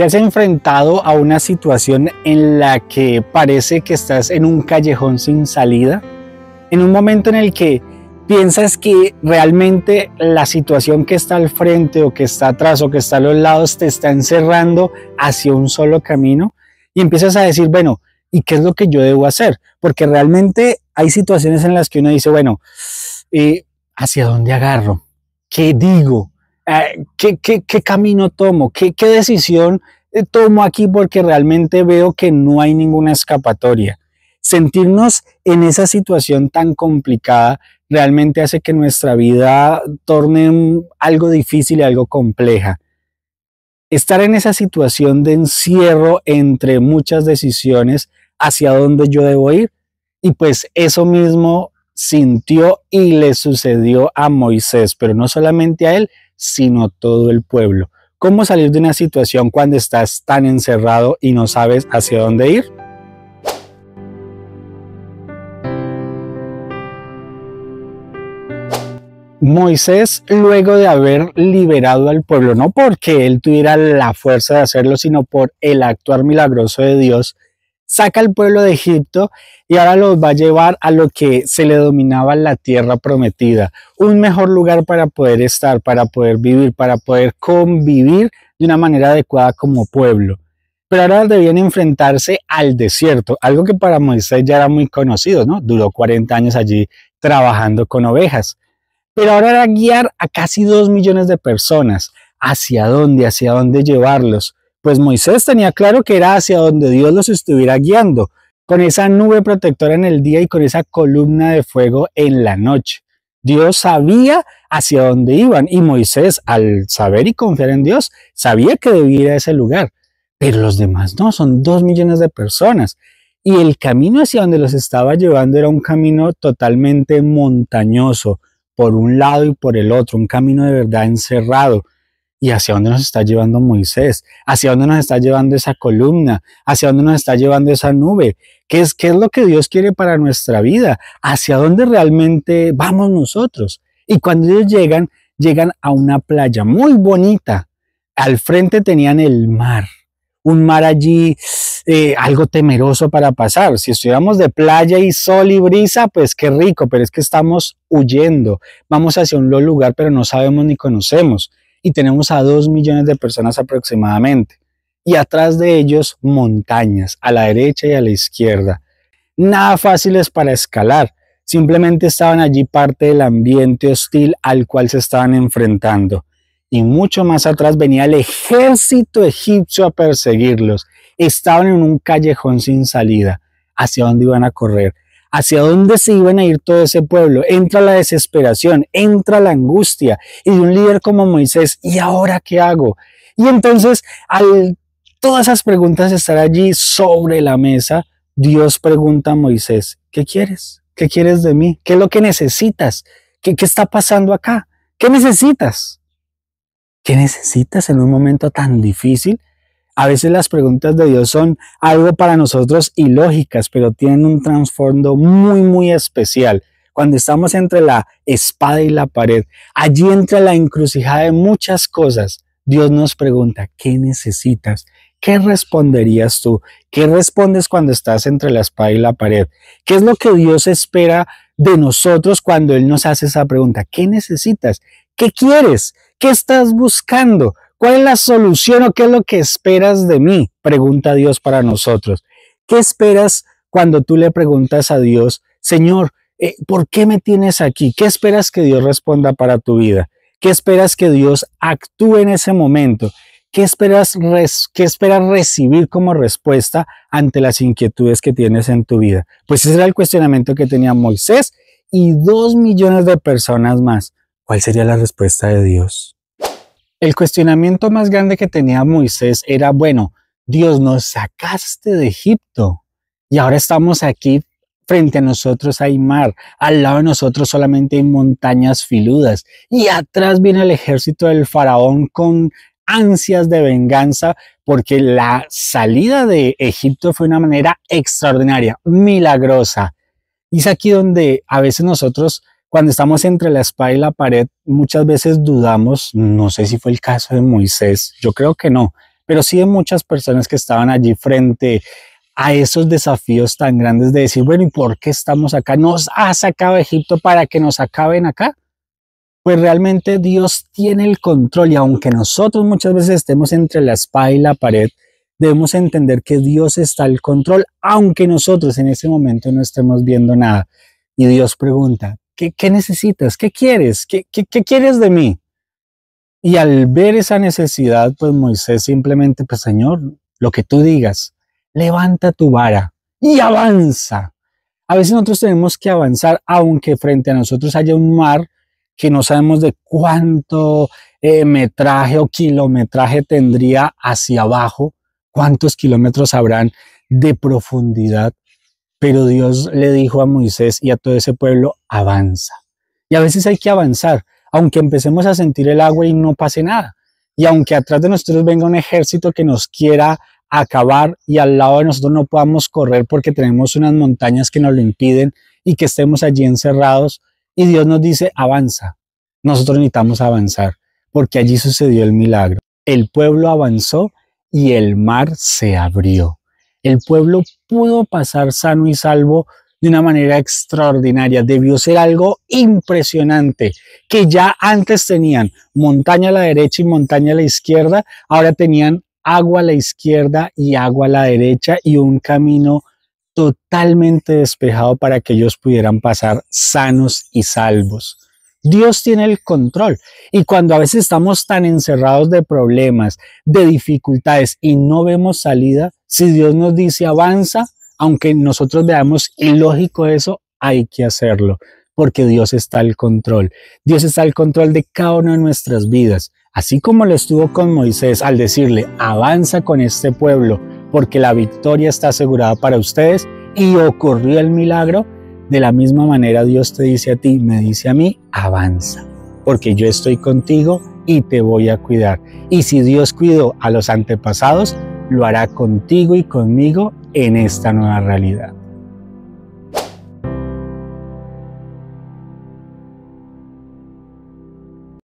te has enfrentado a una situación en la que parece que estás en un callejón sin salida, en un momento en el que piensas que realmente la situación que está al frente o que está atrás o que está a los lados te está encerrando hacia un solo camino y empiezas a decir, bueno, ¿y qué es lo que yo debo hacer? Porque realmente hay situaciones en las que uno dice, bueno, eh, ¿hacia dónde agarro? ¿Qué digo? Eh, ¿qué, camino tomo? ¿Qué, decisión eh, tomo aquí? Porque realmente veo que no hay ninguna escapatoria. Sentirnos en esa situación tan complicada realmente hace que nuestra vida torne algo difícil y algo compleja. Estar en esa situación de encierro entre muchas decisiones hacia dónde yo debo ir. Y pues eso mismo sintió y le sucedió a Moisés, pero no solamente a él, sino todo el pueblo. ¿Cómo salir de una situación cuando estás tan encerrado y no sabes hacia dónde ir? Moisés, luego de haber liberado al pueblo, no porque él tuviera la fuerza de hacerlo, sino por el actuar milagroso de Dios, saca al pueblo de Egipto y ahora los va a llevar a lo que se le dominaba la tierra prometida, un mejor lugar para poder estar, para poder vivir, para poder convivir de una manera adecuada como pueblo. Pero ahora debían enfrentarse al desierto, algo que para Moisés ya era muy conocido, ¿no? Duró 40 años allí trabajando con ovejas. Pero ahora era guiar a casi 2 millones de personas. ¿Hacia dónde? ¿Hacia dónde llevarlos? Pues Moisés tenía claro que era hacia donde Dios los estuviera guiando, con esa nube protectora en el día y con esa columna de fuego en la noche. Dios sabía hacia dónde iban y Moisés, al saber y confiar en Dios, sabía que debía ir a ese lugar. Pero los demás no, son dos millones de personas. Y el camino hacia donde los estaba llevando era un camino totalmente montañoso, por un lado y por el otro, un camino de verdad encerrado, y hacia dónde nos está llevando Moisés, hacia dónde nos está llevando esa columna, hacia dónde nos está llevando esa nube, qué es, qué es lo que Dios quiere para nuestra vida, hacia dónde realmente vamos nosotros. Y cuando ellos llegan, llegan a una playa muy bonita. Al frente tenían el mar, un mar allí eh, algo temeroso para pasar. Si estuviéramos de playa y sol y brisa, pues qué rico, pero es que estamos huyendo. Vamos hacia un lugar, pero no sabemos ni conocemos y tenemos a 2 millones de personas aproximadamente. Y atrás de ellos montañas, a la derecha y a la izquierda. Nada fáciles para escalar, simplemente estaban allí parte del ambiente hostil al cual se estaban enfrentando. Y mucho más atrás venía el ejército egipcio a perseguirlos. Estaban en un callejón sin salida. ¿Hacia dónde iban a correr? hacia dónde se iban a ir todo ese pueblo. Entra la desesperación, entra la angustia y de un líder como Moisés, ¿y ahora qué hago? Y entonces, al todas esas preguntas estar allí sobre la mesa, Dios pregunta a Moisés, ¿qué quieres? ¿Qué quieres de mí? ¿Qué es lo que necesitas? ¿Qué, qué está pasando acá? ¿Qué necesitas? ¿Qué necesitas en un momento tan difícil? A veces las preguntas de Dios son algo para nosotros ilógicas, pero tienen un trasfondo muy, muy especial. Cuando estamos entre la espada y la pared, allí entra la encrucijada de muchas cosas. Dios nos pregunta, ¿qué necesitas? ¿Qué responderías tú? ¿Qué respondes cuando estás entre la espada y la pared? ¿Qué es lo que Dios espera de nosotros cuando Él nos hace esa pregunta? ¿Qué necesitas? ¿Qué quieres? ¿Qué estás buscando? ¿Cuál es la solución o qué es lo que esperas de mí? Pregunta Dios para nosotros. ¿Qué esperas cuando tú le preguntas a Dios, Señor, eh, ¿por qué me tienes aquí? ¿Qué esperas que Dios responda para tu vida? ¿Qué esperas que Dios actúe en ese momento? ¿Qué esperas, ¿Qué esperas recibir como respuesta ante las inquietudes que tienes en tu vida? Pues ese era el cuestionamiento que tenía Moisés y dos millones de personas más. ¿Cuál sería la respuesta de Dios? El cuestionamiento más grande que tenía Moisés era, bueno, Dios nos sacaste de Egipto y ahora estamos aquí frente a nosotros hay mar, al lado de nosotros solamente hay montañas filudas y atrás viene el ejército del faraón con ansias de venganza porque la salida de Egipto fue una manera extraordinaria, milagrosa. Y es aquí donde a veces nosotros cuando estamos entre la espada y la pared, muchas veces dudamos, no sé si fue el caso de Moisés, yo creo que no, pero sí de muchas personas que estaban allí frente a esos desafíos tan grandes de decir, bueno, ¿y por qué estamos acá? ¿Nos ha sacado Egipto para que nos acaben acá? Pues realmente Dios tiene el control y aunque nosotros muchas veces estemos entre la espada y la pared, debemos entender que Dios está al control, aunque nosotros en ese momento no estemos viendo nada. Y Dios pregunta, ¿Qué, necesitas? ¿Qué quieres? ¿Qué, quieres de mí? Y al ver esa necesidad, pues Moisés simplemente, pues Señor, lo que tú digas, levanta tu vara y avanza. A veces nosotros tenemos que avanzar, aunque frente a nosotros haya un mar que no sabemos de cuánto eh, metraje o kilometraje tendría hacia abajo, cuántos kilómetros habrán de profundidad pero Dios le dijo a Moisés y a todo ese pueblo, avanza. Y a veces hay que avanzar, aunque empecemos a sentir el agua y no pase nada. Y aunque atrás de nosotros venga un ejército que nos quiera acabar y al lado de nosotros no podamos correr porque tenemos unas montañas que nos lo impiden y que estemos allí encerrados. Y Dios nos dice, avanza. Nosotros necesitamos avanzar porque allí sucedió el milagro. El pueblo avanzó y el mar se abrió. El pueblo pudo pasar sano y salvo de una manera extraordinaria. Debió ser algo impresionante, que ya antes tenían montaña a la derecha y montaña a la izquierda, ahora tenían agua a la izquierda y agua a la derecha y un camino totalmente despejado para que ellos pudieran pasar sanos y salvos. Dios tiene el control y cuando a veces estamos tan encerrados de problemas, de dificultades y no vemos salida, si Dios nos dice avanza, aunque nosotros veamos ilógico eso, hay que hacerlo, porque Dios está al control. Dios está al control de cada una de nuestras vidas, así como lo estuvo con Moisés al decirle, avanza con este pueblo, porque la victoria está asegurada para ustedes y ocurrió el milagro. De la misma manera Dios te dice a ti, me dice a mí, avanza, porque yo estoy contigo y te voy a cuidar. Y si Dios cuidó a los antepasados, lo hará contigo y conmigo en esta nueva realidad.